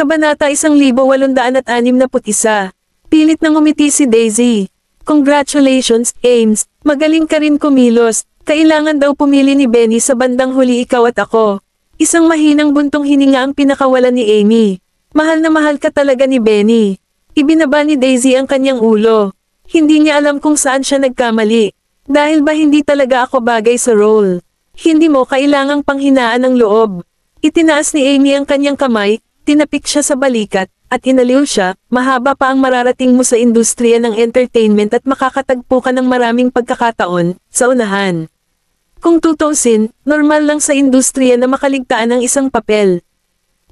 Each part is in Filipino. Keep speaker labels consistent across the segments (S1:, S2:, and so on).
S1: Kabanata 1861, pilit nang umiti si Daisy. Congratulations, Ames, magaling ka rin kumilos, kailangan daw pumili ni Benny sa bandang huli ikaw at ako. Isang mahinang buntong hininga ang pinakawalan ni Amy. Mahal na mahal ka talaga ni Benny. Ibinaba ni Daisy ang kanyang ulo. Hindi niya alam kung saan siya nagkamali. Dahil ba hindi talaga ako bagay sa role? Hindi mo kailangang panghinaan ng loob. Itinaas ni Amy ang kanyang kamay, Tinapik siya sa balikat, at inaliw siya, mahaba pa ang mararating mo sa industriya ng entertainment at makakatagpo ka ng maraming pagkakataon, sa unahan. Kung tutusin, normal lang sa industriya na makaligtaan ang isang papel.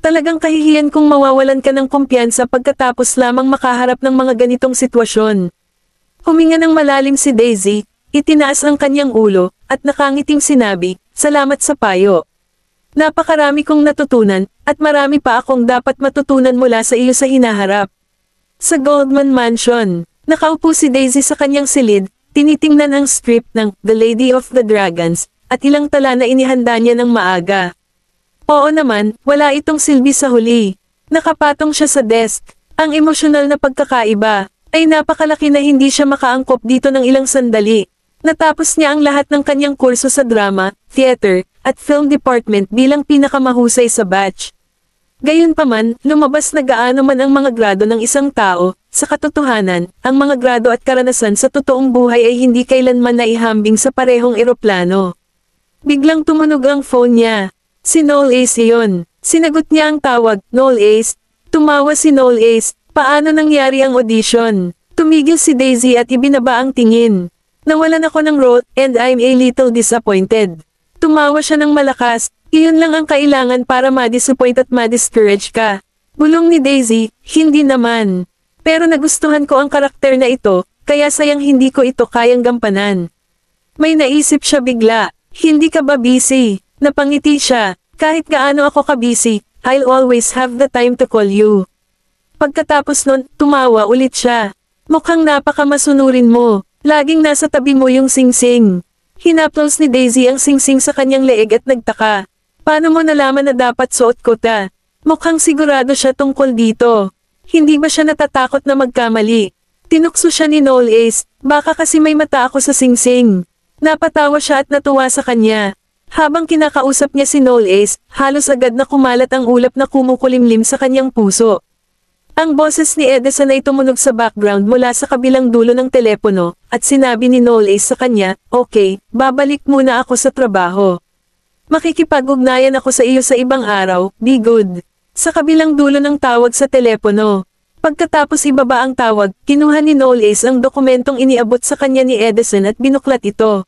S1: Talagang kahihiyan kung mawawalan ka ng kumpiyansa pagkatapos lamang makaharap ng mga ganitong sitwasyon. Huminga ng malalim si Daisy, itinaas ang kanyang ulo, at nakangiting sinabi, salamat sa payo. Napakarami kong natutunan, at marami pa akong dapat matutunan mula sa iyo sa hinaharap. Sa Goldman Mansion, nakaupo si Daisy sa kanyang silid, tinitingnan ang script ng The Lady of the Dragons, at ilang tala na inihanda niya ng maaga. Oo naman, wala itong silbi sa huli. Nakapatong siya sa desk. Ang emosyonal na pagkakaiba, ay napakalaki na hindi siya makaangkop dito ng ilang sandali. Natapos niya ang lahat ng kanyang kurso sa drama, theater, at film department bilang pinakamahusay sa batch. Gayunpaman, lumabas na gaano man ang mga grado ng isang tao, sa katotohanan, ang mga grado at karanasan sa totoong buhay ay hindi kailanman naihambing sa parehong eroplano. Biglang tumunog ang phone niya. Si Noel Ace yun. Sinagot niya ang tawag, Noel Ace. Tumawa si Noel Ace, paano nangyari ang audition? Tumigil si Daisy at ibinaba ang tingin. Nawalan ako ng role, and I'm a little disappointed. Tumawa siya ng malakas, iyon lang ang kailangan para ma-disappoint at ma-discourage ka. Bulong ni Daisy, hindi naman. Pero nagustuhan ko ang karakter na ito, kaya sayang hindi ko ito kayang gampanan. May naisip siya bigla, hindi ka ba busy? Napangiti siya, kahit gaano ako kabisi, I'll always have the time to call you. Pagkatapos nun, tumawa ulit siya. Mukhang napakamasunurin mo, laging nasa tabi mo yung singsing. -sing. Hinaplos ni Daisy ang singsing sa kanyang leeg at nagtaka. Paano mo nalaman na dapat suot ko ta? Mukhang sigurado siya tungkol dito. Hindi ba siya natatakot na magkamali? Tinukso siya ni Noel Ace, baka kasi may mata ako sa singsing. Napatawa siya at natuwa sa kanya. Habang kinakausap niya si Noel Ace, halos agad na kumalat ang ulap na kumukulimlim sa kanyang puso. Ang boses ni Edison ay tumunog sa background mula sa kabilang dulo ng telepono, at sinabi ni Noel sa kanya, Okay, babalik muna ako sa trabaho. Makikipag-ugnayan ako sa iyo sa ibang araw, be good. Sa kabilang dulo ng tawag sa telepono. Pagkatapos ibaba ang tawag, kinuha ni Noel ang dokumentong iniabot sa kanya ni Edison at binuklat ito.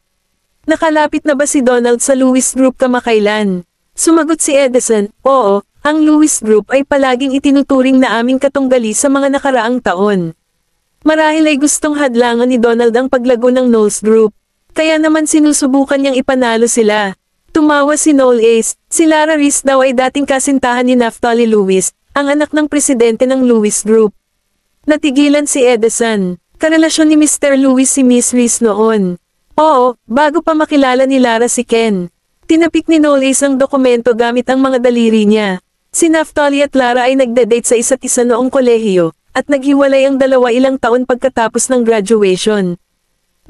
S1: Nakalapit na ba si Donald sa Lewis Group kamakailan? Sumagot si Edison, oo, ang Lewis Group ay palaging itinuturing na aming katunggali sa mga nakaraang taon. Marahil ay gustong hadlangan ni Donald ang paglago ng Knowles Group, kaya naman sinusubukan niyang ipanalo sila. Tumawa si Noel Ace, si Lara Reese daw ay dating kasintahan ni Naftali Lewis, ang anak ng presidente ng Lewis Group. Natigilan si Edison. Karelasyon ni Mr. Lewis si Miss Reese noon. Oo, bago pa makilala ni Lara si Ken. Tinapik ni Knowles ang dokumento gamit ang mga daliri niya. Si Naftali at Lara ay nagda-date sa isa't isa noong kolehiyo, at naghiwalay ang dalawa ilang taon pagkatapos ng graduation.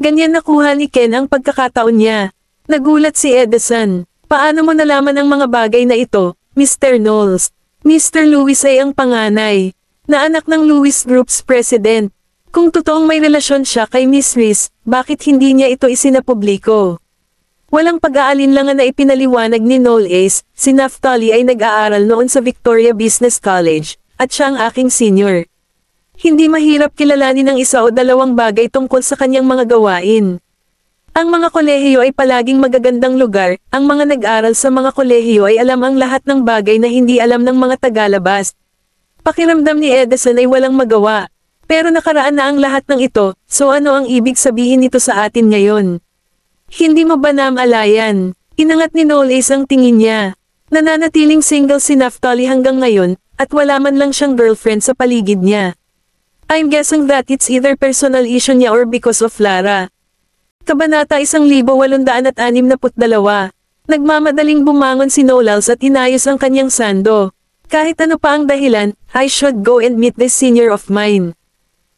S1: Ganyan nakuha ni Ken ang pagkakataon niya. Nagulat si Edison. Paano mo nalaman ang mga bagay na ito, Mr. Knowles? Mr. Lewis ay ang panganay, na anak ng Lewis Group's president. Kung totoong may relasyon siya kay Miss Reese, bakit hindi niya ito isinapubliko? Walang pag-aalinlangan na ipinaliwanag ni Noel Ace, si Naftali ay nag-aaral noon sa Victoria Business College, at siya ang aking senior. Hindi mahirap kilalanin ng isa o dalawang bagay tungkol sa kanyang mga gawain. Ang mga kolehiyo ay palaging magagandang lugar, ang mga nag-aral sa mga kolehiyo ay alam ang lahat ng bagay na hindi alam ng mga tagalabas. Pakiramdam ni Edison ay walang magawa. Pero nakaraan na ang lahat ng ito, so ano ang ibig sabihin nito sa atin ngayon? Hindi mo ba namalayan? Inangat ni Noel Ace ang tingin niya. Nananatiling single si Naftali hanggang ngayon, at wala man lang siyang girlfriend sa paligid niya. I'm guessing that it's either personal issue niya or because of Lara. Kabanata 1862 Nagmamadaling bumangon si Nolals at inayos ang kanyang sando. Kahit ano pa ang dahilan, I should go and meet this senior of mine.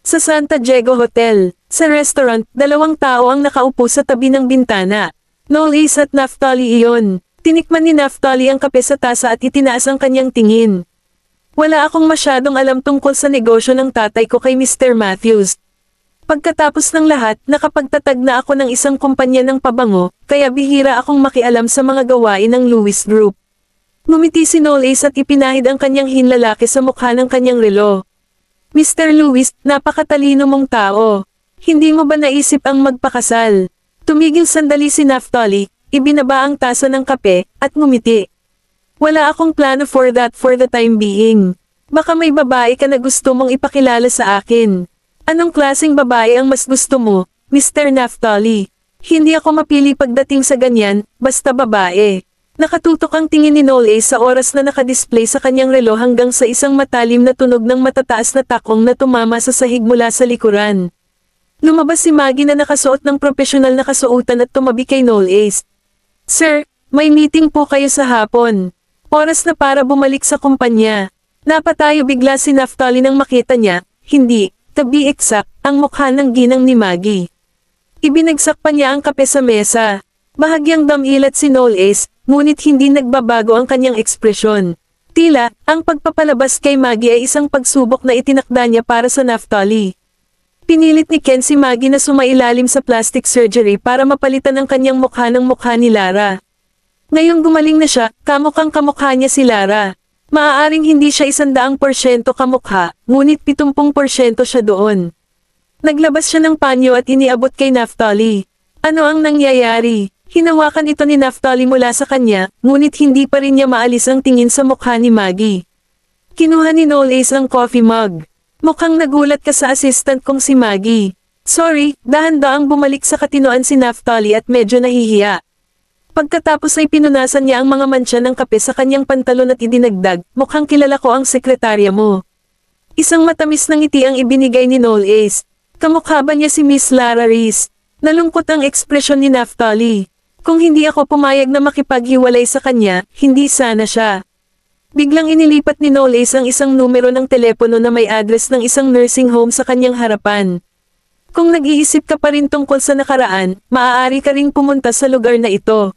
S1: Sa Santa Diego Hotel, sa restaurant, dalawang tao ang nakaupo sa tabi ng bintana. Noel is at Naftali iyon. Tinikman ni Naftali ang kape sa tasa at itinaas ang kanyang tingin. Wala akong masyadong alam tungkol sa negosyo ng tatay ko kay Mr. Matthews. Pagkatapos ng lahat, nakapagtatag na ako ng isang kumpanya ng pabango, kaya bihira akong makialam sa mga gawain ng Lewis Group. Ngumiti si Knowles at ipinahid ang kanyang hinlalaki sa mukha ng kanyang relo. Mr. Lewis, napakatalino mong tao. Hindi mo ba naisip ang magpakasal? Tumigil sandali si Naftali, ibinaba ang tasa ng kape, at ngumiti. Wala akong plano for that for the time being. Baka may babae ka na gusto mong ipakilala sa akin. Anong klaseng babae ang mas gusto mo, Mr. Naftali? Hindi ako mapili pagdating sa ganyan, basta babae. Nakatutok ang tingin ni Nole sa oras na nakadisplay sa kanyang relo hanggang sa isang matalim na tunog ng matataas na takong na tumama sa sahig mula sa likuran. Lumabas si Maggie na nakasuot ng profesional na kasuotan at tumabi kay Nole Sir, may meeting po kayo sa hapon. Oras na para bumalik sa kumpanya. Napatayo bigla si Naftali nang makita niya, hindi, tabi eksak, ang mukha ng ginang ni Maggie. Ibinagsak pa niya ang kape sa mesa. Bahagyang damilat si Nole ngunit hindi nagbabago ang kanyang ekspresyon. Tila, ang pagpapalabas kay Maggie ay isang pagsubok na itinakda niya para sa Naftali. Pinilit ni Ken si Maggie na sumailalim sa plastic surgery para mapalitan ang kanyang mukha ng mukha ni Lara. Ngayong gumaling na siya, kamukhang kamukha niya si Lara. Maaaring hindi siya isandaang porsyento kamukha, ngunit pitumpung porsyento siya doon. Naglabas siya ng panyo at iniabot kay Naftali. Ano ang nangyayari? Hinawakan ito ni Naftali mula sa kanya, ngunit hindi pa rin niya maalis ang tingin sa mukha ni Maggie. Kinuha ni Noel Ace ang coffee mug. Mukhang nagulat ka sa assistant kong si Maggie. Sorry, dahan-daang bumalik sa katinoan si Naftali at medyo nahihiya. Pagkatapos ay pinunasan niya ang mga mansya ng kape sa kanyang pantalon at idinagdag, mukhang kilala ko ang sekretarya mo. Isang matamis ng ngiti ang ibinigay ni Noel Ace. Kamukha ba niya si Miss Lara Reese? Nalungkot ang ekspresyon ni Naftali. Kung hindi ako pumayag na makipaghiwalay sa kanya, hindi sana siya. Biglang inilipat ni Knowles ang isang numero ng telepono na may address ng isang nursing home sa kanyang harapan. Kung nag-iisip ka pa rin tungkol sa nakaraan, maaari ka ring pumunta sa lugar na ito.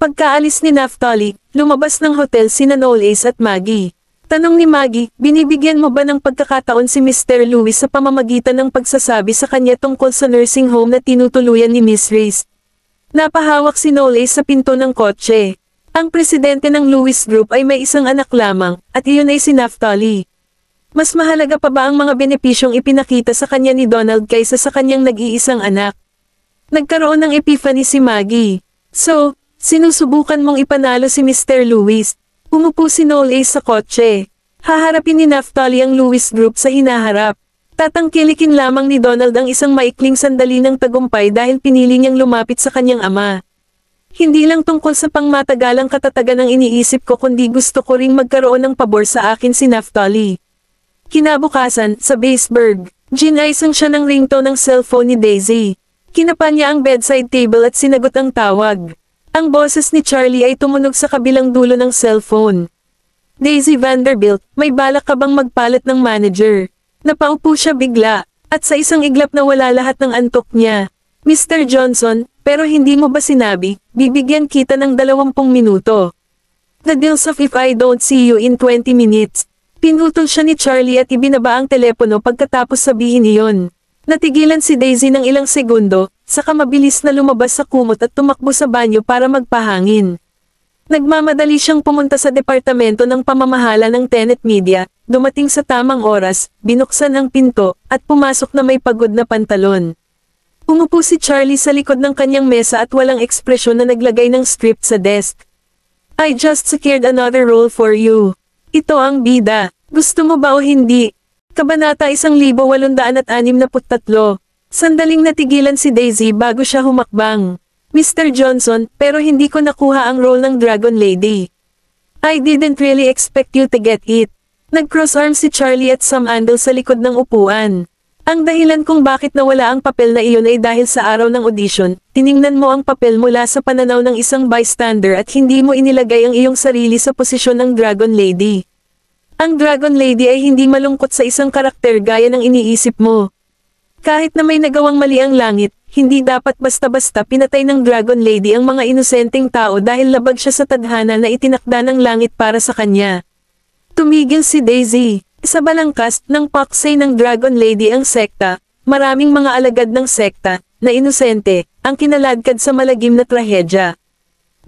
S1: Pagkaalis ni Naftali, lumabas ng hotel sina Knowles at Maggie. Tanong ni Maggie, binibigyan mo ba ng pagkakataon si Mr. Lewis sa pamamagitan ng pagsasabi sa kanya tungkol sa nursing home na tinutuluyan ni Miss Reese? Napahawak si Nole sa pinto ng kotse. Ang presidente ng Lewis Group ay may isang anak lamang, at iyon ay si Naftali. Mas mahalaga pa ba ang mga benepisyong ipinakita sa kanya ni Donald kaysa sa kanyang nag-iisang anak? Nagkaroon ng epiphany si Maggie. So, sinusubukan mong ipanalo si Mr. Lewis. Umupo si Nole sa kotse. Haharapin ni Naftali ang Lewis Group sa hinaharap. Tatangkilikin lamang ni Donald ang isang maikling sandali ng tagumpay dahil pinili niyang lumapit sa kanyang ama. Hindi lang tungkol sa pangmatagalang katatagan ang iniisip ko kundi gusto ko ring magkaroon ng pabor sa akin si Naftali. Kinabukasan, sa Baseburg, ginaisang siya ng ringtone ng cellphone ni Daisy. Kinapa niya ang bedside table at sinagot ang tawag. Ang boses ni Charlie ay tumunog sa kabilang dulo ng cellphone. Daisy Vanderbilt, may balak ka bang magpalit ng manager? Napaupo siya bigla, at sa isang iglap na wala lahat ng antok niya. Mr. Johnson, pero hindi mo ba sinabi, bibigyan kita ng 20 minuto? The deals of if I don't see you in 20 minutes. Pinutol siya ni Charlie at ibinaba ang telepono pagkatapos sabihin iyon. Natigilan si Daisy ng ilang segundo, saka mabilis na lumabas sa kumot at tumakbo sa banyo para magpahangin. Nagmamadali siyang pumunta sa departamento ng pamamahala ng Tenet Media, Dumating sa tamang oras, binuksan ang pinto, at pumasok na may pagod na pantalon. Umupo si Charlie sa likod ng kanyang mesa at walang ekspresyon na naglagay ng script sa desk. I just secured another role for you. Ito ang bida. Gusto mo ba o hindi? Kabanata 1863. Sandaling natigilan si Daisy bago siya humakbang. Mr. Johnson, pero hindi ko nakuha ang role ng Dragon Lady. I didn't really expect you to get it. Nag-cross-arm si Charlie at Sam Andel sa likod ng upuan. Ang dahilan kung bakit nawala ang papel na iyon ay dahil sa araw ng audition, tiningnan mo ang papel mula sa pananaw ng isang bystander at hindi mo inilagay ang iyong sarili sa posisyon ng Dragon Lady. Ang Dragon Lady ay hindi malungkot sa isang karakter gaya ng iniisip mo. Kahit na may nagawang mali ang langit, hindi dapat basta-basta pinatay ng Dragon Lady ang mga inosenteng tao dahil labag siya sa tadhana na itinakda ng langit para sa kanya. Tumigil si Daisy. Sa balangkas ng paksay ng Dragon Lady ang sekta, maraming mga alagad ng sekta, na inosente, ang kinaladkad sa malagim na trahedya.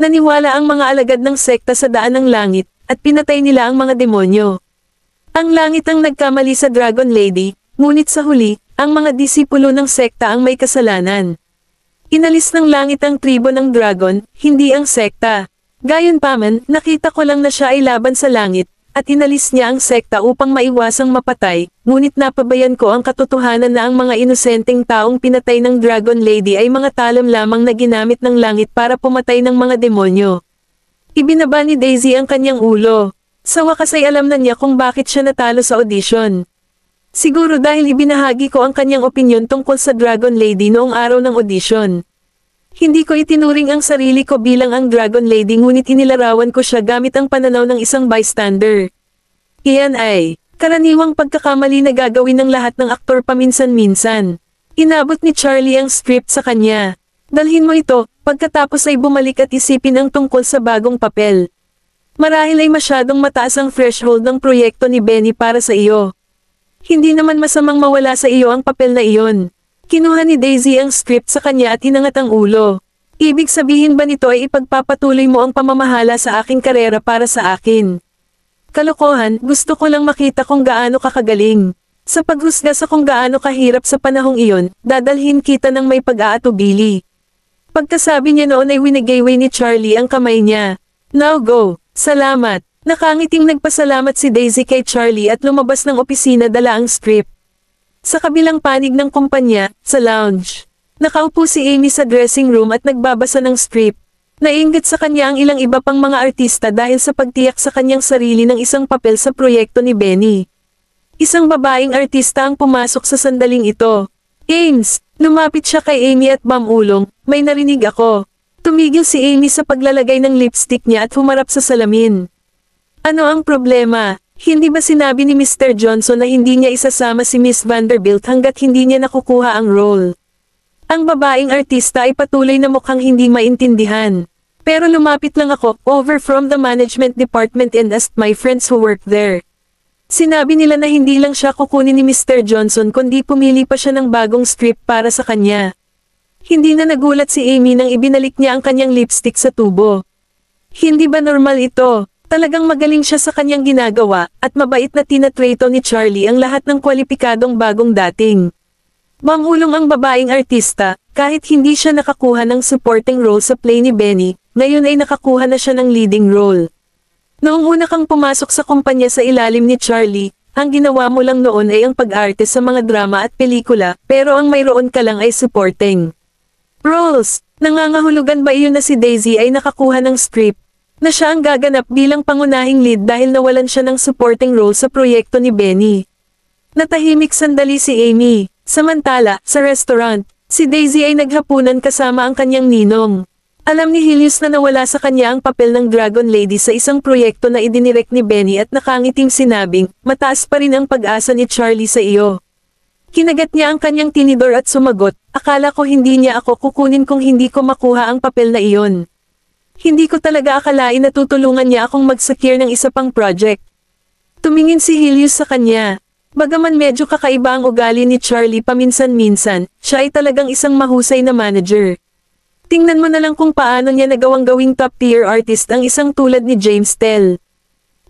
S1: Naniwala ang mga alagad ng sekta sa daan ng langit, at pinatay nila ang mga demonyo. Ang langit ang nagkamali sa Dragon Lady, ngunit sa huli, ang mga disipulo ng sekta ang may kasalanan. Inalis ng langit ang tribo ng dragon, hindi ang sekta. Gayon Gayunpaman, nakita ko lang na siya ay laban sa langit, at inalis niya ang sekta upang maiwasang mapatay, ngunit napabayan ko ang katotohanan na ang mga inosenteng taong pinatay ng Dragon Lady ay mga talam lamang na ginamit ng langit para pumatay ng mga demonyo. Ibinaba ni Daisy ang kanyang ulo. Sa wakas ay alam na niya kung bakit siya natalo sa audition. Siguro dahil ibinahagi ko ang kanyang opinyon tungkol sa Dragon Lady noong araw ng audition. Hindi ko itinuring ang sarili ko bilang ang Dragon Lady ngunit inilarawan ko siya gamit ang pananaw ng isang bystander. Iyan ay, karaniwang pagkakamali na gagawin ng lahat ng aktor paminsan-minsan. Inabot ni Charlie ang script sa kanya. Dalhin mo ito, pagkatapos ay bumalik at isipin ang tungkol sa bagong papel. Marahil ay masyadong mataas ang threshold ng proyekto ni Benny para sa iyo. Hindi naman masamang mawala sa iyo ang papel na iyon. Kinuha ni Daisy ang script sa kanya at hinangat ang ulo. Ibig sabihin ba nito ay ipagpapatuloy mo ang pamamahala sa aking karera para sa akin? Kalokohan, gusto ko lang makita kung gaano kakagaling. Sa paghusga sa kung gaano kahirap sa panahong iyon, dadalhin kita ng may pag-aatubili. Pagkasabi niya noon ay winagayway ni Charlie ang kamay niya. Now go, salamat. Nakangiting nagpasalamat si Daisy kay Charlie at lumabas ng opisina dala ang script. Sa kabilang panig ng kumpanya, sa lounge, nakaupo si Amy sa dressing room at nagbabasa ng script. Nainggit sa kanya ang ilang iba pang mga artista dahil sa pagtiyak sa kanyang sarili ng isang papel sa proyekto ni Benny. Isang babaeng artista ang pumasok sa sandaling ito. Ames, lumapit siya kay Amy at Ma'am may narinig ako. Tumigil si Amy sa paglalagay ng lipstick niya at humarap sa salamin. Ano ang problema? Hindi ba sinabi ni Mr. Johnson na hindi niya isasama si Miss Vanderbilt hanggat hindi niya nakukuha ang role? Ang babaeng artista ay patuloy na mukhang hindi maintindihan. Pero lumapit lang ako, over from the management department and asked my friends who work there. Sinabi nila na hindi lang siya kukunin ni Mr. Johnson kundi pumili pa siya ng bagong strip para sa kanya. Hindi na nagulat si Amy nang ibinalik niya ang kanyang lipstick sa tubo. Hindi ba normal ito? Talagang magaling siya sa kanyang ginagawa, at mabait na tinatrato ni Charlie ang lahat ng kwalipikadong bagong dating. Mangulong ang babaeng artista, kahit hindi siya nakakuha ng supporting role sa play ni Benny, ngayon ay nakakuha na siya ng leading role. Noong una kang pumasok sa kumpanya sa ilalim ni Charlie, ang ginawa mo lang noon ay ang pag-arte sa mga drama at pelikula, pero ang mayroon ka lang ay supporting. Roles, nangangahulugan ba iyon na si Daisy ay nakakuha ng script, na siya ang gaganap bilang pangunahing lead dahil nawalan siya ng supporting role sa proyekto ni Benny. Natahimik sandali si Amy, samantala, sa restaurant, si Daisy ay naghapunan kasama ang kanyang ninong. Alam ni Helios na nawala sa kanya ang papel ng Dragon Lady sa isang proyekto na idinirek ni Benny at nakangiting sinabing, mataas pa rin ang pag-asa ni Charlie sa iyo. Kinagat niya ang kanyang tinidor at sumagot, akala ko hindi niya ako kukunin kung hindi ko makuha ang papel na iyon. Hindi ko talaga akalain na tutulungan niya akong mag-secure ng isa pang project. Tumingin si Helios sa kanya. Bagaman medyo kakaiba ang ugali ni Charlie paminsan-minsan, siya ay talagang isang mahusay na manager. Tingnan mo na lang kung paano niya nagawang gawing top-tier artist ang isang tulad ni James Tell.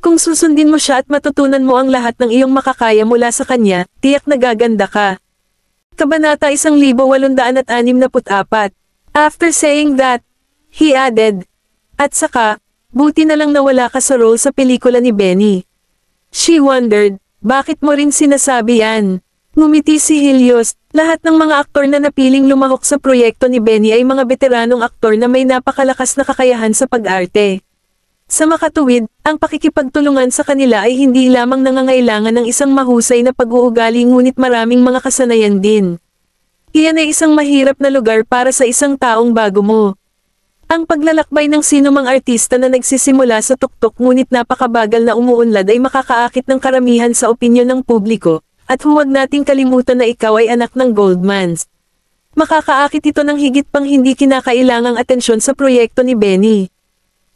S1: Kung susundin mo siya at matutunan mo ang lahat ng iyong makakaya mula sa kanya, tiyak na gaganda ka. Kabanata 1864 After saying that, he added, at saka, buti na lang nawala ka sa role sa pelikula ni Benny. She wondered, bakit mo rin sinasabi yan? Ngumiti si Helios, lahat ng mga aktor na napiling lumahok sa proyekto ni Benny ay mga veteranong aktor na may napakalakas na kakayahan sa pag-arte. Sa makatuwid, ang pakikipagtulungan sa kanila ay hindi lamang nangangailangan ng isang mahusay na pag-uugali ngunit maraming mga kasanayan din. Iyan ay isang mahirap na lugar para sa isang taong bago mo, ang paglalakbay ng sinumang artista na nagsisimula sa tuktok ngunit napakabagal na umuunlad ay makakaakit ng karamihan sa opinyon ng publiko, at huwag nating kalimutan na ikaw ay anak ng Goldmans. Makakaakit ito ng higit pang hindi kinakailangang atensyon sa proyekto ni Benny.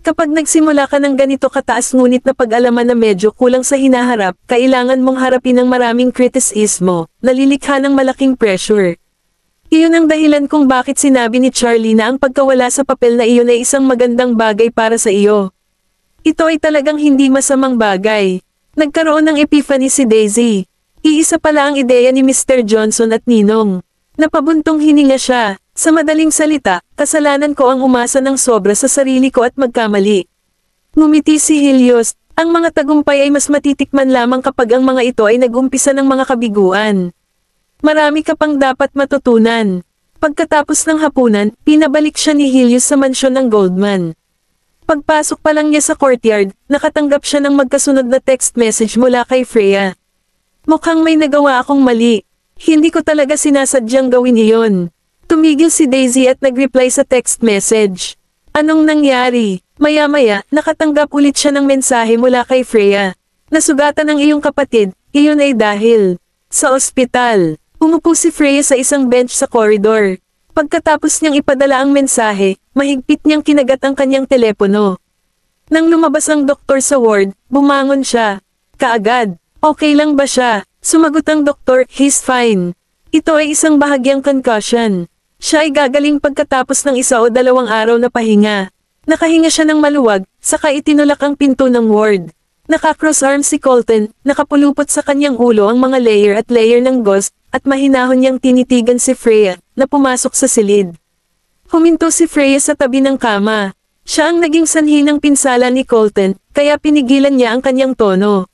S1: Kapag nagsimula ka ng ganito kataas ngunit na pag-alaman na medyo kulang sa hinaharap, kailangan mong harapin ng maraming kritisismo, nalilikha ng malaking pressure. Iyon ang dahilan kung bakit sinabi ni Charlie na ang pagkawala sa papel na iyon ay isang magandang bagay para sa iyo. Ito ay talagang hindi masamang bagay. Nagkaroon ng epiphany si Daisy. Iisa pala ang ideya ni Mr. Johnson at Ninong. Napabuntong hininga siya. Sa madaling salita, kasalanan ko ang umasa ng sobra sa sarili ko at magkamali. Ngumiti si Helios, ang mga tagumpay ay mas matitikman lamang kapag ang mga ito ay nagumpisa ng mga kabiguan. Marami ka pang dapat matutunan. Pagkatapos ng hapunan, pinabalik siya ni Helios sa mansyon ng Goldman. Pagpasok pa lang niya sa courtyard, nakatanggap siya ng magkasunod na text message mula kay Freya. Mukhang may nagawa akong mali. Hindi ko talaga sinasadyang gawin iyon. Tumigil si Daisy at nag-reply sa text message. Anong nangyari? Maya-maya, nakatanggap ulit siya ng mensahe mula kay Freya. Nasugatan ang iyong kapatid, iyon ay dahil sa ospital. Umupo si Freya sa isang bench sa koridor. Pagkatapos niyang ipadala ang mensahe, mahigpit niyang kinagat ang kanyang telepono. Nang lumabas ang doktor sa ward, bumangon siya. Kaagad, okay lang ba siya? Sumagot ang doktor, he's fine. Ito ay isang bahagyang concussion. Siya ay gagaling pagkatapos ng isa o dalawang araw na pahinga. Nakahinga siya ng maluwag, saka itinulak ang pinto ng ward. Nakakross arm si Colton, nakapulupot sa kanyang ulo ang mga layer at layer ng gauze, at mahinahon niyang tinitigan si Freya, na pumasok sa silid. Huminto si Freya sa tabi ng kama. Siya ang naging sanhi ng pinsala ni Colton, kaya pinigilan niya ang kanyang tono.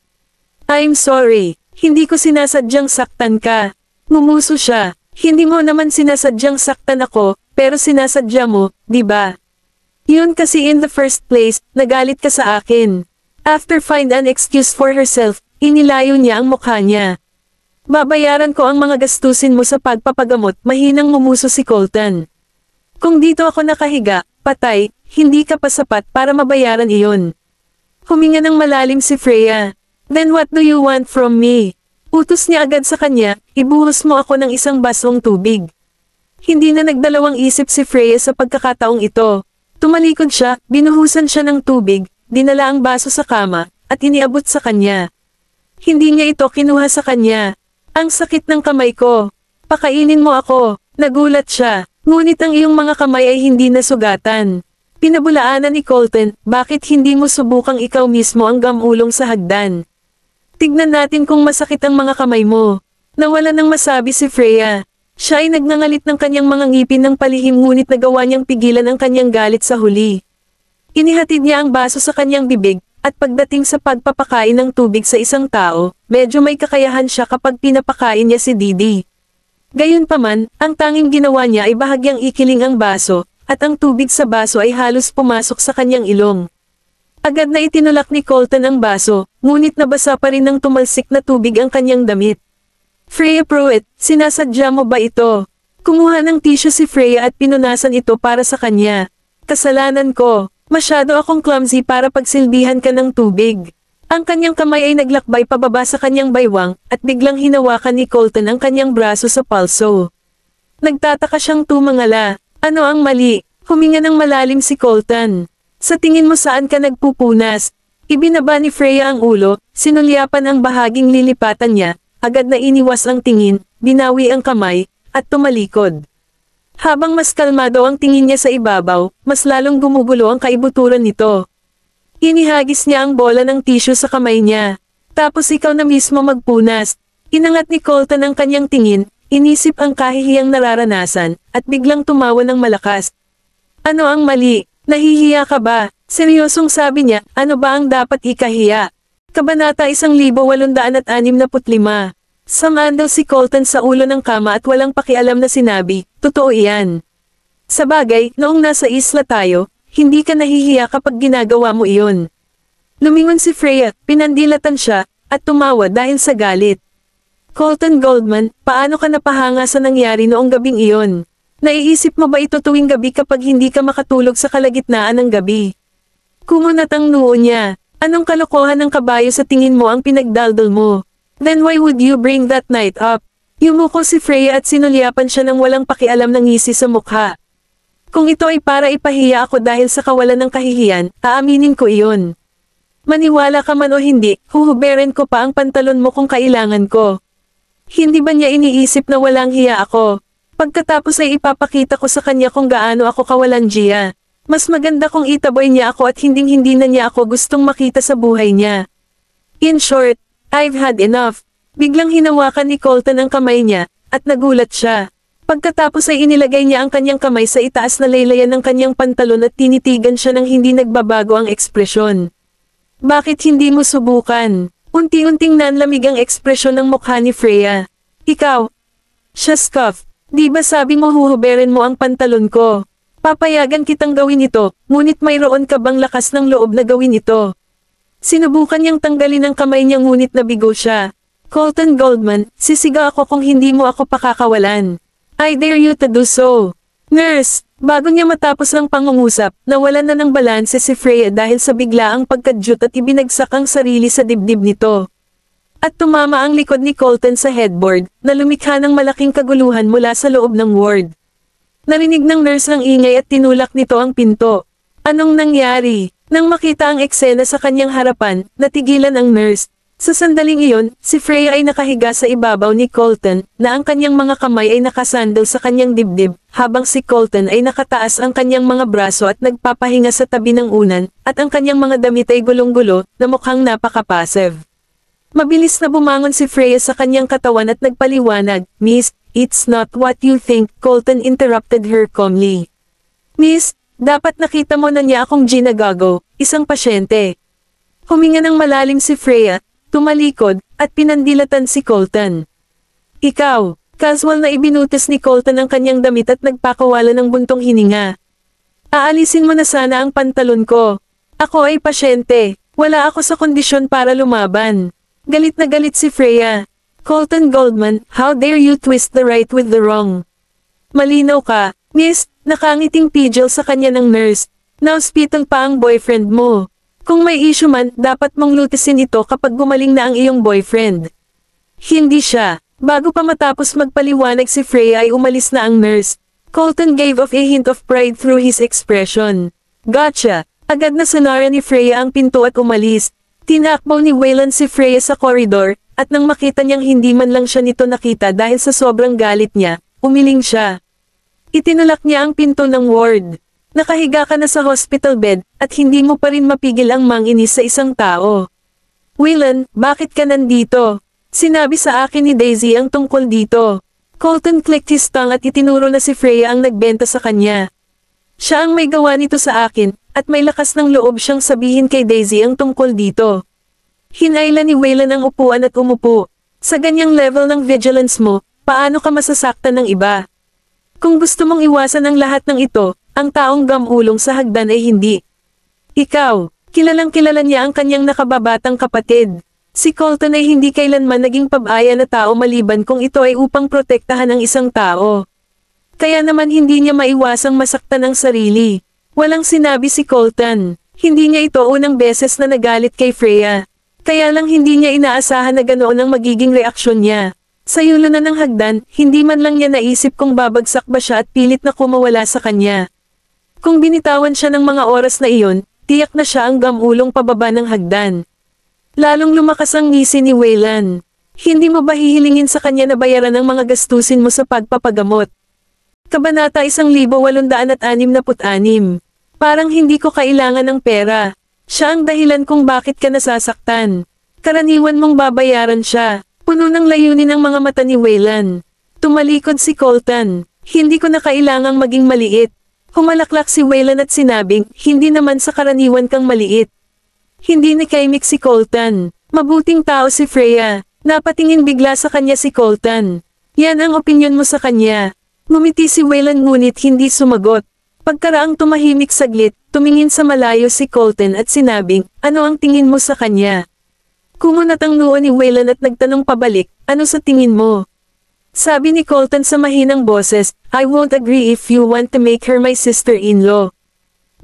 S1: I'm sorry, hindi ko sinasadyang saktan ka. Ngumuso siya, hindi mo naman sinasadyang saktan ako, pero sinasadya mo, di ba? Yun kasi in the first place, nagalit ka sa akin. After find an excuse for herself, inilayo niya ang mukha niya. Babayaran ko ang mga gastusin mo sa pagpapagamot, mahinang mumuso si Colton. Kung dito ako nakahiga, patay, hindi ka pa sapat para mabayaran iyon. Huminga ng malalim si Freya. Then what do you want from me? Utos niya agad sa kanya, ibuhos mo ako ng isang basong tubig. Hindi na nagdalawang isip si Freya sa pagkakataong ito. Tumalikod siya, binuhusan siya ng tubig, dinala ang baso sa kama, at iniabot sa kanya. Hindi niya ito kinuha sa kanya, ang sakit ng kamay ko. Pakainin mo ako. Nagulat siya. Ngunit ang iyong mga kamay ay hindi nasugatan. Pinabulaanan ni Colton, bakit hindi mo subukang ikaw mismo ang gamulong sa hagdan? Tignan natin kung masakit ang mga kamay mo. Nawala ng masabi si Freya. Siya ay nagnangalit ng kanyang mga ngipin ng palihim ngunit nagawa niyang pigilan ang kanyang galit sa huli. Inihatid niya ang baso sa kanyang bibig, at pagdating sa pagpapakain ng tubig sa isang tao, medyo may kakayahan siya kapag pinapakain niya si Didi. Gayunpaman, ang tanging ginawa niya ay bahagyang ikiling ang baso, at ang tubig sa baso ay halos pumasok sa kanyang ilong. Agad na itinulak ni Colton ang baso, ngunit nabasa pa rin ng tumalsik na tubig ang kanyang damit. Freya Pruitt, sinasadya mo ba ito? Kumuha ng tissue si Freya at pinunasan ito para sa kanya. Kasalanan ko, Masyado akong clumsy para pagsilbihan ka ng tubig. Ang kanyang kamay ay naglakbay pababa sa kanyang baywang, at biglang hinawakan ni Colton ang kanyang braso sa palso. Nagtataka siyang tumangala. Ano ang mali? Huminga ng malalim si Colton. Sa tingin mo saan ka nagpupunas? Ibinaba ni Freya ang ulo, sinulyapan ang bahaging lilipatan niya, agad na iniwas ang tingin, binawi ang kamay, at tumalikod. Habang mas kalmado ang tingin niya sa ibabaw, mas lalong gumugulo ang kaibuturan nito. Inihagis niya ang bola ng tissue sa kamay niya. Tapos ikaw na mismo magpunas. Inangat ni Colton ang kanyang tingin, inisip ang kahihiyang nararanasan, at biglang tumawa ng malakas. Ano ang mali? Nahihiya ka ba? Seryosong sabi niya, ano ba ang dapat ikahiya? Kabanata 1865 Sangandal si Colton sa ulo ng kama at walang pakialam na sinabi, totoo iyan. Sa bagay, noong nasa isla tayo, hindi ka nahihiya kapag ginagawa mo iyon. Lumingon si Freya, pinandilatan siya, at tumawa dahil sa galit. Colton Goldman, paano ka napahanga sa nangyari noong gabing iyon? Naiisip mo ba ito tuwing gabi kapag hindi ka makatulog sa kalagitnaan ng gabi? Kumunat ang noo niya, anong kalokohan ng kabayo sa tingin mo ang pinagdaldal mo? Then why would you bring that night up? Yumuko si Freya at sinulyapan siya ng walang pakialam ng ngisi sa mukha. Kung ito ay para ipahiya ako dahil sa kawalan ng kahihiyan, aaminin ko iyon. Maniwala ka man o hindi, huhuberin ko pa ang pantalon mo kung kailangan ko. Hindi ba niya iniisip na walang hiya ako? Pagkatapos ay ipapakita ko sa kanya kung gaano ako kawalan Gia. Mas maganda kung itaboy niya ako at hinding-hindi na niya ako gustong makita sa buhay niya. In short, I've had enough. Biglang hinawakan ni Colton ang kamay niya, at nagulat siya. Pagkatapos ay inilagay niya ang kanyang kamay sa itaas na laylayan ng kanyang pantalon at tinitigan siya ng hindi nagbabago ang ekspresyon. Bakit hindi mo subukan? Unti-unting nanlamig ang ekspresyon ng mukha ni Freya. Ikaw? Siya scuff. Di ba sabi mo huhuberin mo ang pantalon ko? Papayagan kitang gawin ito, ngunit mayroon ka bang lakas ng loob na gawin ito? Sinubukan niyang tanggalin ang kamay niya ngunit nabigo siya. Colton Goldman, sisiga ako kung hindi mo ako pakakawalan. I dare you to do so. Nurse, bago niya matapos ang pangungusap, nawalan na ng balanse si Freya dahil sa biglaang pagkadyot at ibinagsak ang sarili sa dibdib nito. At tumama ang likod ni Colton sa headboard, na lumikha ng malaking kaguluhan mula sa loob ng ward. Narinig ng nurse ang ingay at tinulak nito ang pinto. Anong nangyari? Nang makita ang eksena sa kanyang harapan, natigilan ang nurse. Sa sandaling iyon, si Freya ay nakahiga sa ibabaw ni Colton, na ang kanyang mga kamay ay nakasandal sa kanyang dibdib, habang si Colton ay nakataas ang kanyang mga braso at nagpapahinga sa tabi ng unan, at ang kanyang mga damit ay gulong-gulo, na mukhang napakapasive. Mabilis na bumangon si Freya sa kanyang katawan at nagpaliwanag, Miss, it's not what you think, Colton interrupted her calmly. Miss, dapat nakita mo na niya akong ginagago, isang pasyente. Huminga ng malalim si Freya, tumalikod, at pinandilatan si Colton. Ikaw, casual na ibinutis ni Colton ang kanyang damit at nagpakawala ng buntong hininga. Aalisin mo na sana ang pantalon ko. Ako ay pasyente, wala ako sa kondisyon para lumaban. Galit na galit si Freya. Colton Goldman, how dare you twist the right with the wrong. Malinaw ka, miss, Nakangiting pigil sa kanya ng nurse. Nauspitang pa ang boyfriend mo. Kung may issue man, dapat mong lutisin ito kapag gumaling na ang iyong boyfriend. Hindi siya. Bago pa matapos magpaliwanag si Freya ay umalis na ang nurse. Colton gave off a hint of pride through his expression. Gotcha! Agad na sanara ni Freya ang pinto at umalis. Tinakbo ni Waylon si Freya sa koridor, at nang makita niyang hindi man lang siya nito nakita dahil sa sobrang galit niya, umiling siya. Itinulak niya ang pinto ng ward. Nakahiga ka na sa hospital bed at hindi mo pa rin mapigil ang manginis sa isang tao. Willan, bakit ka nandito? Sinabi sa akin ni Daisy ang tungkol dito. Colton clicked his tongue at itinuro na si Freya ang nagbenta sa kanya. Siya ang may gawa nito sa akin, at may lakas ng loob siyang sabihin kay Daisy ang tungkol dito. Hinayla ni Waylon ang upuan at umupo. Sa ganyang level ng vigilance mo, paano ka masasaktan ng iba? Kung gusto mong iwasan ang lahat ng ito, ang taong gamulong sa hagdan ay hindi. Ikaw, kilalang kilala niya ang kanyang nakababatang kapatid. Si Colton ay hindi kailanman naging pabaya na tao maliban kung ito ay upang protektahan ang isang tao. Kaya naman hindi niya maiwasang masaktan ang sarili. Walang sinabi si Colton. Hindi niya ito unang beses na nagalit kay Freya. Kaya lang hindi niya inaasahan na ganoon ang magiging reaksyon niya. Sa yulo na ng hagdan, hindi man lang niya naisip kung babagsak ba siya at pilit na kumawala sa kanya. Kung binitawan siya ng mga oras na iyon, tiyak na siya ang gamulong pababa ng hagdan. Lalong lumakas ang ngisi ni Waylan. Hindi mo ba hihilingin sa kanya na bayaran ang mga gastusin mo sa pagpapagamot? Kabanata 1866 Parang hindi ko kailangan ng pera. Siya ang dahilan kung bakit ka nasasaktan. Karaniwan mong babayaran siya. Puno ng layunin ang mga mata ni Waylan. Tumalikod si Colton. Hindi ko na kailangang maging maliit. Humalaklak si Waylan at sinabing, hindi naman sa karaniwan kang maliit. Hindi ni Kaimik si Colton. Mabuting tao si Freya. Napatingin bigla sa kanya si Colton. Yan ang opinyon mo sa kanya. Ngumiti si Waylan ngunit hindi sumagot. Pagkaraang tumahimik saglit, tumingin sa malayo si Colton at sinabing, ano ang tingin mo sa kanya? Kumunat ang noo ni Waylon at nagtanong pabalik, ano sa tingin mo? Sabi ni Colton sa mahinang boses, I won't agree if you want to make her my sister-in-law.